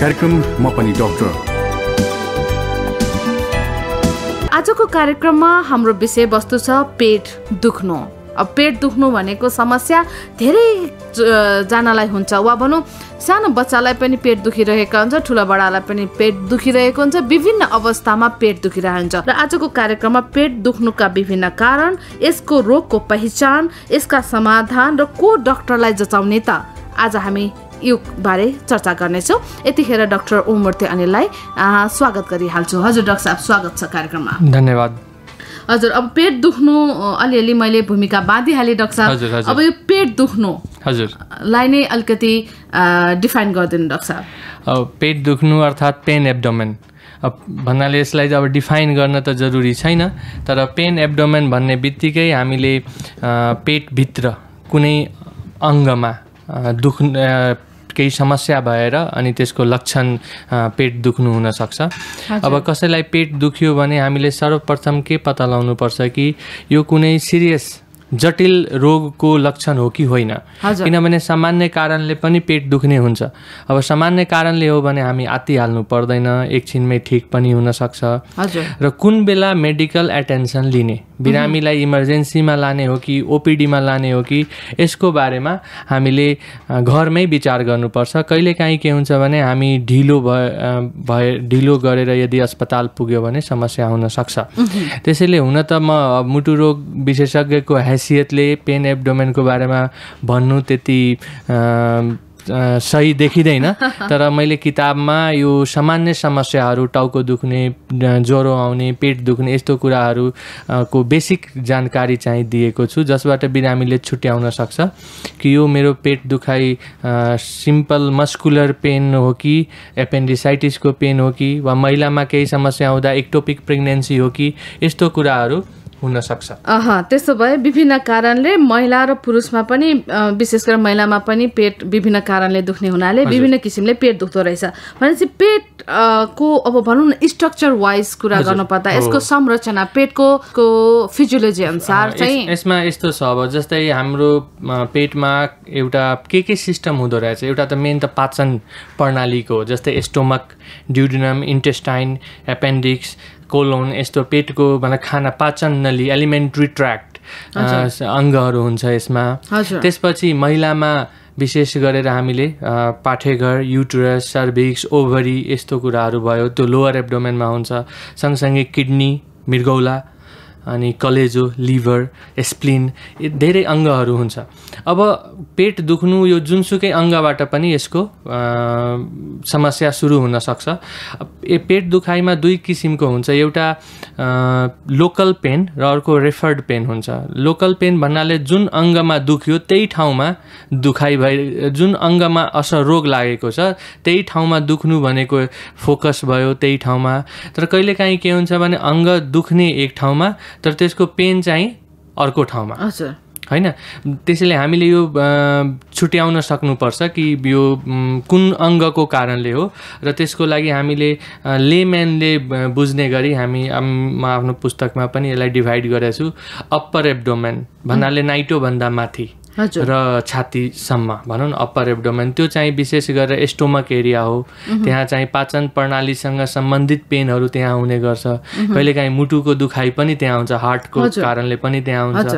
कार्यक्रम म पनि डाक्टर आजको कार्यक्रममा हाम्रो विषयवस्तु छ पेट दुख्नु अब पेट दुख्नु भनेको समस्या धेरै जनालाई हुन्छ वा भनौँ सानो बच्चालाई पनि पेट दुखिरहेका हुन्छ ठुला बडालाई पनि पेट दुखिरहेको हुन्छ विभिन्न अवस्थामा पेट दुखिरहेको हुन्छ र आजको कार्यक्रममा पेट दुख्नुका विभिन्न कारण यसको रोगको पहिचान यसका समाधान र को डक्टरलाई जचाउने त आज हामी यो बारे चर्चा गर्नेछौँ यतिखेर डाक्टर ओमूर्ति अनिललाई स्वागत गरिहाल्छु हजुर डाक्टर साहब स्वागत छ कार्यक्रममा धन्यवाद हजुर अब पेट दुख्नु अलिअलि मैले भूमिका बाँधिहालेँ डक्टर साहब अब यो पेट दुख्नु हजुरलाई नै अलिकति डिफाइन गरिदिनु डक्टर साहब पेट दुख्नु अर्थात् पेन एब्डोमेन भन्नाले यसलाई अब डिफाइन गर्न त जरुरी छैन तर पेन एब्डोमेन भन्ने बित्तिकै हामीले पेटभित्र कुनै अङ्गमा दुख केही समस्या भएर अनि त्यसको लक्षण पेट दुख्नु हुनसक्छ अब कसैलाई पेट दुख्यो भने हामीले सर्वप्रथम के पत्ता लगाउनुपर्छ कि यो कुनै सिरियस जटिल रोगको लक्षण हो कि होइन किनभने सामान्य कारणले पनि पेट दुख्ने हुन्छ अब सामान्य कारणले हो भने हामी आत्तिहाल्नु पर्दैन एकछिनमै ठिक पनि हुनसक्छ र कुन बेला मेडिकल एटेन्सन लिने बिरामीलाई इमर्जेन्सीमा लाने हो कि ओपिडीमा लाने हो कि यसको बारेमा हामीले घरमै विचार गर्नुपर्छ कहिलेकाहीँ के हुन्छ भने हामी ढिलो भए ढिलो गरेर यदि अस्पताल पुग्यो भने समस्या हुनसक्छ त्यसैले हुन त म मुटु रोग विशेषज्ञको हैसियतले पेन एब्डोमेनको बारेमा भन्नु त्यति सही देखिँदैन तर मैले किताबमा यो सामान्य समस्याहरू टाउको दुख्ने ज्वरो आउने पेट दुख्ने यस्तो कुराहरूको बेसिक जानकारी चाहिँ दिएको छु जसबाट बिरामीले छुट्याउन सक्छ कि यो मेरो पेट दुखाइ सिम्पल मस्कुलर पेन हो कि एपेन्डिसाइटिसको पेन हो कि वा महिलामा केही समस्या आउँदा एक्टोपिक प्रेग्नेन्सी हो कि यस्तो कुराहरू हुनसक्छ त्यसो भए विभिन्न कारणले महिला र पुरुषमा पनि विशेष गरेर महिलामा पनि पेट विभिन्न कारणले दुख्ने हुनाले विभिन्न किसिमले पेट दुख्दो रहेछ भनेपछि पेट को अब भनौँ न स्ट्रक्चर वाइज कुरा गर्नुपर्दा यसको संरचना पेटको को फिजियोलोजी अनुसार चाहिँ यसमा यस्तो छ अब जस्तै हाम्रो पेटमा एउटा के के सिस्टम हुँदो रहेछ एउटा त मेन त पाचन प्रणालीको जस्तै stomach duodenum intestine appendix colon यस्तो पेटको मतलब खाना पाचन नली एलिमेन्ट्री ट्र्याक्ट अङ्गहरू हुन्छ यसमा त्यसपछि महिलामा विशेष गरेर हामीले पाठेघर युटरस सर्भिक्स ओभरी यस्तो कुराहरू भयो त्यो लोवर एब्डोमेनमा हुन्छ सँगसँगै किडनी मृगौला अनि कलेजो लिभर स्प्लिन धेरै अङ्गहरू हुन्छ अब पेट दुख्नु यो जुनसुकै अङ्गबाट पनि यसको समस्या सुरु हुनसक्छ पेट दुखाइमा दुई किसिमको हुन्छ एउटा लोकल पेन र अर्को रेफर्ड पेन हुन्छ लोकल पेन भन्नाले जुन अङ्गमा दुख्यो त्यही ठाउँमा दुखाइ भए जुन अङ्गमा असर रोग लागेको छ त्यही ठाउँमा दुख्नु भनेको फोकस भयो त्यही ठाउँमा तर कहिलेकाहीँ के हुन्छ भने अङ्ग दुख्ने एक ठाउँमा तर त्यसको पेन चाहिँ अर्को ठाउँमा होइन त्यसैले हामीले यो छुट्याउन सक्नुपर्छ कि यो कुन अङ्गको कारणले हो र त्यसको लागि हामीले लेम्यानले बुझ्ने गरी हामी म आफ्नो पुस्तकमा पनि यसलाई डिभाइड गरेछु छु अप्पर एब्डोमेन भन्नाले नाइटोभन्दा माथि र छातीसम्म भनौँ न अप्पर एब्डोमेन त्यो चाहिँ विशेष गरेर स्टोमक एरिया हो त्यहाँ चाहिँ पाचन प्रणालीसँग सम्बन्धित पेनहरू त्यहाँ हुने गर्छ कहिलेकाहीँ मुटुको दुखाइ पनि त्यहाँ हुन्छ हार्टको कारणले पनि त्यहाँ हुन्छ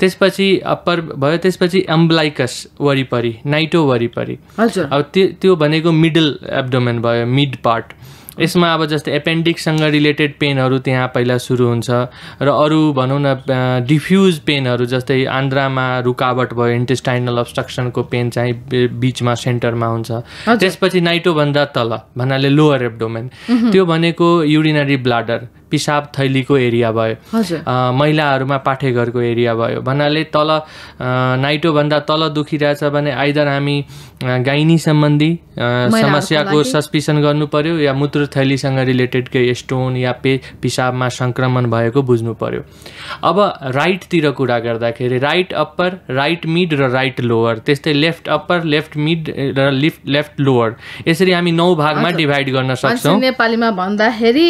त्यसपछि अप्पर भयो त्यसपछि एम्ब्लाइकस वरिपरि नाइटो वरिपरि अब त्यो त्यो भनेको मिडल एब्डोमेन भयो मिड पार्ट यसमा अब जस्तै एपेन्डिक्ससँग रिलेटेड पेनहरू त्यहाँ पहिला सुरु हुन्छ र अरू भनौँ न डिफ्युज पेनहरू जस्तै आन्द्रामा रुकावट भयो इन्टेस्टाइनल अब्स्ट्रक्सनको पेन चाहिँ बिचमा सेन्टरमा हुन्छ त्यसपछि नाइटोभन्दा तल भन्नाले लोअर एब्डोमेन त्यो भनेको युरिनरी ब्लाडर पिसाब थैलीको एरिया भयो महिलाहरूमा पाठेघरको एरिया भयो भन्नाले तल नाइटोभन्दा तल दुखिरहेछ भने आइदर हामी गाइनी सम्बन्धी समस्याको सस्पिसन गर्नु पर्यो या मूत्र थैलीसँग रिलेटेड केही स्टोन या पे पिसाबमा सङ्क्रमण भएको बुझ्नु पर्यो अब राइटतिर कुरा गर्दाखेरि राइट अप्पर राइट मिड र राइट लोवर त्यस्तै लेफ्ट अप्पर लेफ्ट मिड र लिफ्ट लेफ्ट लोवर यसरी हामी नौ भागमा डिभाइड गर्न सक्छौँ नेपालीमा भन्दाखेरि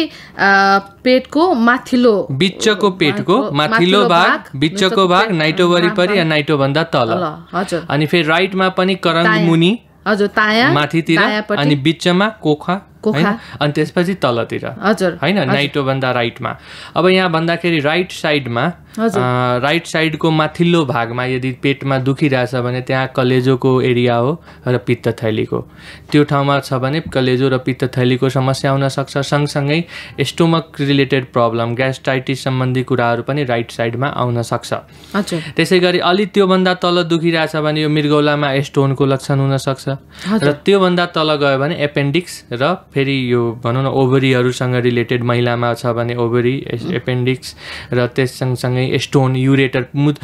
पेटको माथिल्लो बिचको पेटको माथिल्लो भाग बिचको भाग नाइटो वरिपरि या नाइटोभन्दा तल अनि फेरि राइटमा पनि करङ हजुर ताया माथितिर अनि बिचमा कोखा कोखा अनि त्यसपछि तलतिर हजुर होइन भन्दा राइटमा अब यहाँ भन्दाखेरि राइट साइडमा राइट साइडको माथिल्लो भागमा यदि पेटमा दुखिरहेछ भने त्यहाँ कलेजोको एरिया हो र पित्त थैलीको त्यो ठाउँमा छ भने कलेजो र पित्त थैलीको समस्या हुनसक्छ सँगसँगै स्टोमक रिलेटेड प्रब्लम ग्यास्ट्राइटिस सम्बन्धी कुराहरू पनि राइट साइडमा आउन सक्छ त्यसै गरी अलि त्योभन्दा तल दुखिरहेछ भने यो मृगौलामा स्टोनको लक्षण हुनसक्छ र त्योभन्दा तल गयो भने एपेन्डिक्स र फेरि यो भनौँ न ओभरीहरूसँग रिलेटेड महिलामा छ भने ओभरी एपेन्डिक्स र त्यस सँगसँगै स्टोन युरेटर मुत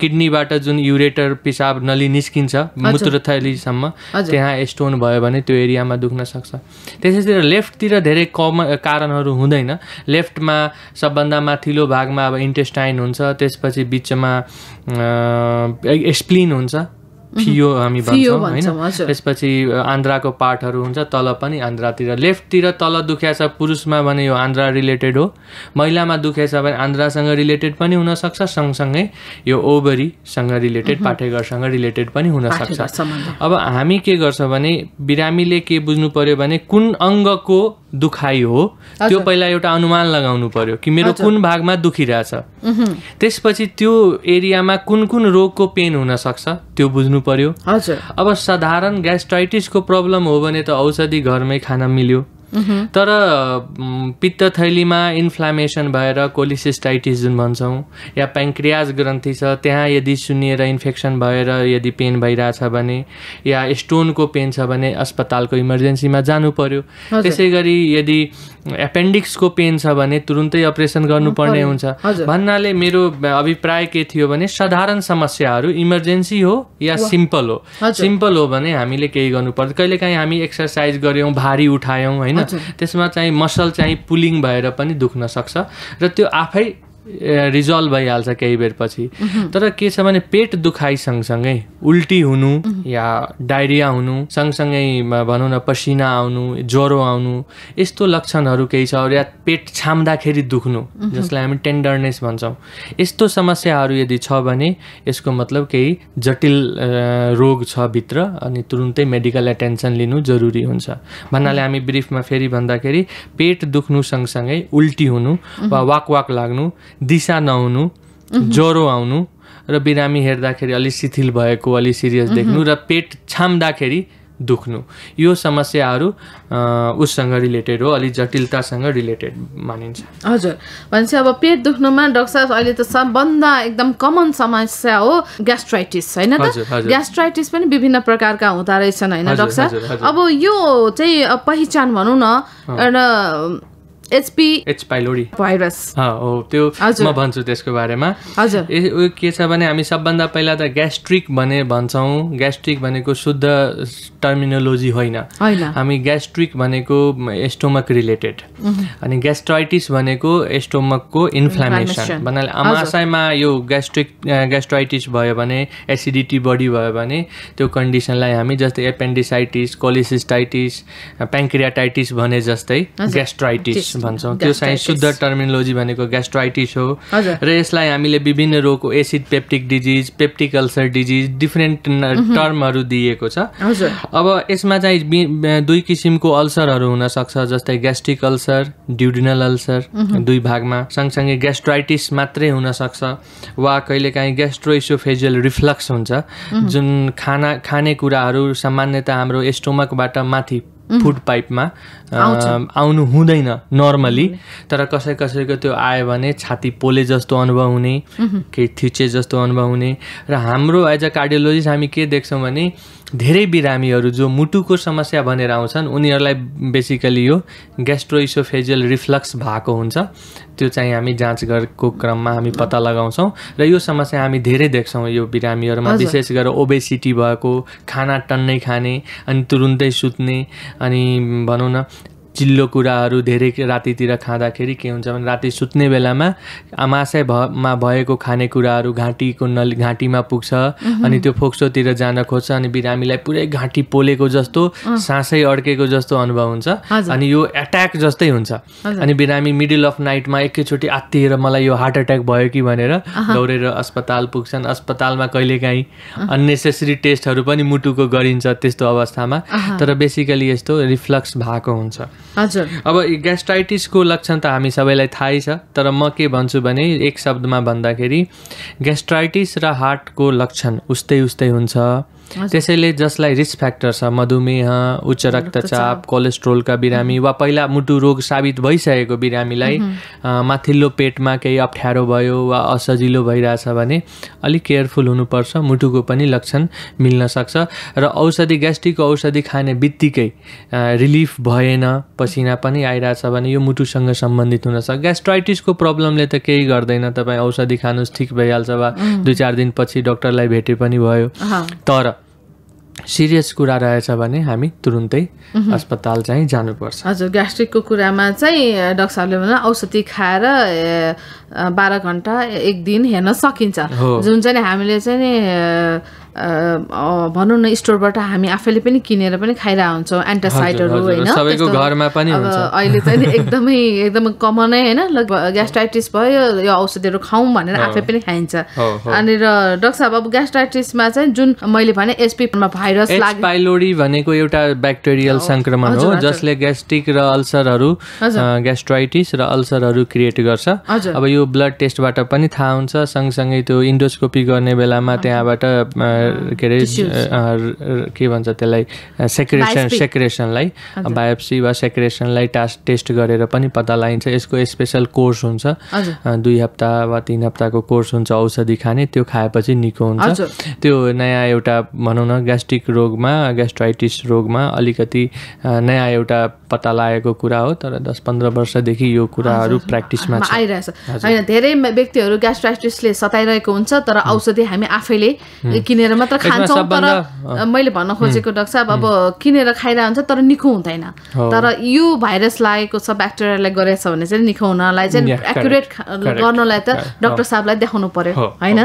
किडनीबाट जुन युरेटर पिसाब नली निस्किन्छ थैलीसम्म त्यहाँ स्टोन भयो भने त्यो एरियामा दुख्न सक्छ त्यसैतिर लेफ्टतिर धेरै कम कारणहरू हुँदैन लेफ्टमा सबभन्दा माथिल्लो भागमा अब इन्टेस्टाइन हुन्छ त्यसपछि बिचमा स्प्लिन हुन्छ Mhm. फियो हामी भन्छौँ होइन त्यसपछि आन्द्राको पार्टहरू हुन्छ तल पनि आन्द्रातिर लेफ्टतिर तल दुख्या छ पुरुषमा भने यो आन्द्रा रिलेटेड हो महिलामा दुख्या छ भने आन्द्रासँग रिलेटेड पनि हुनसक्छ सँगसँगै यो ओभरीसँग रिलेटेड mhm। पाठेघरसँग रिलेटेड पनि हुनसक्छ अब हामी के गर्छौँ भने बिरामीले के बुझ्नु पर्यो भने कुन अङ्गको दुखाइ हो त्यो पहिला एउटा अनुमान लगाउनु पर्यो कि मेरो कुन भागमा दुखिरहेछ त्यसपछि त्यो एरियामा कुन कुन रोगको पेन हुनसक्छ त्यो बुझ्नु पर्यो अब साधारण ग्यास्ट्राइटिसको प्रब्लम हो भने त औषधि घरमै खान मिल्यो तर पित्त थैलीमा इन्फ्लामेसन भएर कोलिसिस्टाइटिस जुन भन्छौँ या प्याङ्क्रियाज ग्रन्थी छ त्यहाँ यदि सुनिएर इन्फेक्सन भएर यदि पेन भइरहेछ भने या स्टोनको पेन छ भने अस्पतालको इमर्जेन्सीमा जानु पर्यो त्यसै गरी यदि एपेन्डिक्सको पेन छ भने तुरुन्तै अपरेसन गर्नुपर्ने हुन्छ भन्नाले मेरो अभिप्राय के थियो भने साधारण समस्याहरू इमर्जेन्सी हो या सिम्पल हो सिम्पल हो भने हामीले केही गर्नु पर्छ कहिलेकाहीँ हामी एक्सर्साइज गऱ्यौँ भारी उठायौँ होइन त्यसमा चाहिँ मसल चाहिँ पुलिङ भएर पनि दुख्न सक्छ र त्यो आफै रिजल्भ भइहाल्छ केही बेर पछि तर के छ भने पेट दुखाइ सँगसँगै उल्टी हुनु या डायरिया हुनु सँगसँगै भनौँ न पसिना आउनु ज्वरो आउनु यस्तो लक्षणहरू केही छ या पेट छाम्दाखेरि दुख्नु जसलाई हामी टेन्डरनेस भन्छौँ यस्तो समस्याहरू यदि छ भने यसको मतलब केही जटिल रोग छ भित्र अनि तुरुन्तै मेडिकल एटेन्सन लिनु जरुरी हुन्छ भन्नाले हामी ब्रिफमा फेरि भन्दाखेरि पेट दुख्नु सँगसँगै उल्टी हुनु वा वाक वाक लाग्नु दिशा नहुनु ज्वरो आउनु र बिरामी हेर्दाखेरि अलि शिथिल भएको अलि सिरियस देख्नु र पेट छाम्दाखेरि दुख्नु यो समस्याहरू उससँग रिलेटेड हो अलिक जटिलतासँग रिलेटेड मानिन्छ हजुर भनेपछि अब पेट दुख्नुमा डक्टर साहब अहिले त सबभन्दा एकदम कमन समस्या हो ग्यास्ट्राइटिस होइन ग्यास्ट्राइटिस पनि विभिन्न प्रकारका हुँदो रहेछन् होइन डक्टर साहब अब यो चाहिँ पहिचान भनौँ न एचपी एच पाइलोरी भाइरस हो त्यो म भन्छु त्यसको बारेमा हजुर के छ भने हामी सबभन्दा पहिला त ग्यास्ट्रिक भने भन्छौँ ग्यास्ट्रिक भनेको शुद्ध टर्मिनोलोजी होइन हामी ग्यास्ट्रिक भनेको एस्टोमक रिलेटेड अनि ग्यास्ट्राइटिस भनेको एस्टोमकको इन्फ्लामेसन भन्नाले आमाशयमा यो ग्यास्ट्रिक ग्यास्ट्राइटिस भयो भने एसिडिटी बढी भयो भने त्यो कन्डिसनलाई हामी जस्तै एपेन्डिसाइटिस कोलिसिस्टाइटिस प्याङ्क्रियाटाइटिस भने जस्तै ग्यास्ट्राइटिस भन्छौँ त्यो चाहिँ शुद्ध टर्मिनोलोजी भनेको ग्यास्ट्राइटिस हो र यसलाई हामीले विभिन्न रोगको acid peptic disease peptic ulcer disease different टर्महरू दिएको छ अब यसमा चाहिँ दुई किसिमको अल्सरहरू हुनसक्छ जस्तै ग्यास्ट्रिक अल्सर ड्युडिनल अल्सर दुई भागमा सँगसँगै ग्यास्ट्राइटिस मात्रै हुनसक्छ वा कहिलेकाहीँ ग्यास्ट्रोइसोफेजियल रिफ्लक्स हुन्छ जुन खाना खानेकुराहरू सामान्यतः हाम्रो स्टोमकबाट माथि फुड पाइपमा आउनु हुँदैन नर्मली तर कसै कसैको त्यो आयो भने छाती पोले जस्तो अनुभव हुने केही थिचे जस्तो अनुभव हुने र हाम्रो एज अ कार्डियोलोजिस्ट हामी के देख्छौँ भने धेरै बिरामीहरू जो मुटुको समस्या भनेर आउँछन् उनीहरूलाई बेसिकली यो ग्यास्ट्रोइसोफेजियल रिफ्लक्स भएको हुन्छ त्यो चाहिँ हामी जाँच गरेको क्रममा हामी पत्ता लगाउँछौँ र यो समस्या हामी धेरै देख्छौँ यो बिरामीहरूमा विशेष गरेर ओबेसिटी भएको खाना टन्नै खाने अनि तुरुन्तै सुत्ने अनि भनौँ न चिल्लो कुराहरू धेरै रातितिर खाँदाखेरि के हुन्छ भने राति सुत्ने बेलामा आमासै भमा भएको खानेकुराहरू घाँटीको नल घाँटीमा पुग्छ अनि त्यो फोक्सोतिर जान खोज्छ अनि बिरामीलाई पुरै घाँटी पोलेको जस्तो सासै अड्केको जस्तो अनुभव हुन्छ अनि यो एट्याक जस्तै हुन्छ अनि बिरामी मिडल अफ नाइटमा एकैचोटि आत्तिएर मलाई यो हार्ट एट्याक भयो कि भनेर दौडेर अस्पताल पुग्छन् अस्पतालमा कहिलेकाहीँ अन्नेसेसरी टेस्टहरू पनि मुटुको गरिन्छ त्यस्तो अवस्थामा तर बेसिकली यस्तो रिफ्लक्स भएको हुन्छ हजुर अब ग्यास्ट्राइटिसको लक्षण त हामी सबैलाई थाहै छ तर म के भन्छु भने एक शब्दमा भन्दाखेरि ग्यास्ट्राइटिस र हार्टको लक्षण उस्तै उस्तै हुन्छ त्यसैले जसलाई रिस्क फ्याक्टर छ मधुमेह उच्च रक्तचाप कोलेस्ट्रोलका बिरामी वा पहिला मुटु रोग साबित भइसकेको बिरामीलाई माथिल्लो पेटमा केही अप्ठ्यारो भयो वा असजिलो भइरहेछ भने अलिक केयरफुल हुनुपर्छ मुटुको पनि लक्षण मिल्न सक्छ र औषधि ग्यास्ट्रिकको औषधि खाने बित्तिकै रिलिफ भएन पसिना पनि आइरहेछ भने यो मुटुसँग सम्बन्धित हुनसक्छ ग्यास्ट्राइटिसको प्रब्लमले त केही गर्दैन तपाईँ औषधि खानुहोस् ठिक भइहाल्छ वा दुई चार दिनपछि डक्टरलाई भेटे पनि भयो तर सिरियस कुरा रहेछ भने हामी तुरुन्तै अस्पताल चाहिँ जानुपर्छ हजुर ग्यास्ट्रिकको कुरामा चाहिँ डक्टर साहबले भन्दा औषधि खाएर बाह्र घन्टा एक दिन हेर्न सकिन्छ जुन चाहिँ हामीले चाहिँ भनौँ न स्टोरबाट हामी आफैले पनि किनेर पनि खाइरहेको हुन्छौँ एन्टासाइडहरू होइन अहिले चाहिँ एकदमै एकदमै कमनै होइन ग्यास्ट्राइटिस भयो यो औषधिहरू खाउँ भनेर आफै पनि खाइन्छ अनि र डक्टर साहब अब ग्यास्ट्राइटिसमा चाहिँ जुन मैले भने एसपीमा भाइरस पाइलोरी भनेको एउटा ब्याक्टेरियल संक्रमण हो जसले ग्यास्ट्रिक र अल्सरहरू ग्यास्ट्राइटिस र अल्सरहरू क्रिएट गर्छ अब यो ब्लड टेस्टबाट पनि थाहा हुन्छ सँगसँगै त्यो इन्डोस्कोपी गर्ने बेलामा त्यहाँबाट Ah, के अरे ah, के भन्छ त्यसलाई सेक्रेसन सेक्रेसनलाई बायोप्सी वा सेक्रेसनलाई टास्ट टेस्ट गरेर पनि पत्ता लगाइन्छ यसको स्पेसल कोर्स हुन्छ ah, दुई हप्ता वा तिन हप्ताको कोर्स हुन्छ औषधि खाने त्यो खाएपछि निको हुन्छ त्यो नयाँ एउटा भनौँ न ग्यास्ट्रिक रोगमा ग्यास्ट्राइटिस रोगमा अलिकति नयाँ एउटा पत्ता लागेको कुरा हो तर दस पन्ध्र वर्षदेखि यो कुराहरू प्र्याक्टिसमा आइरहेछ होइन धेरै व्यक्तिहरू ग्यास्ट्राइटिसले सताइरहेको हुन्छ तर औषधि हामी आफैले किनेर भनेर मात्र खान्छौँ तर मैले भन्न खोजेको डक्टर साहब अब किनेर खाइरहेको हुन्छ तर निको हुँदैन तर यो भाइरस लागेको छ ब्याक्टेरियालाई गरेछ भने चाहिँ निको हुनलाई चाहिँ एक्युरेट गर्नलाई त डक्टर साहबलाई देखाउनु पर्यो होइन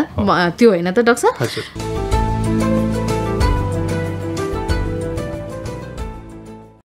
त्यो होइन त डक्टर साहब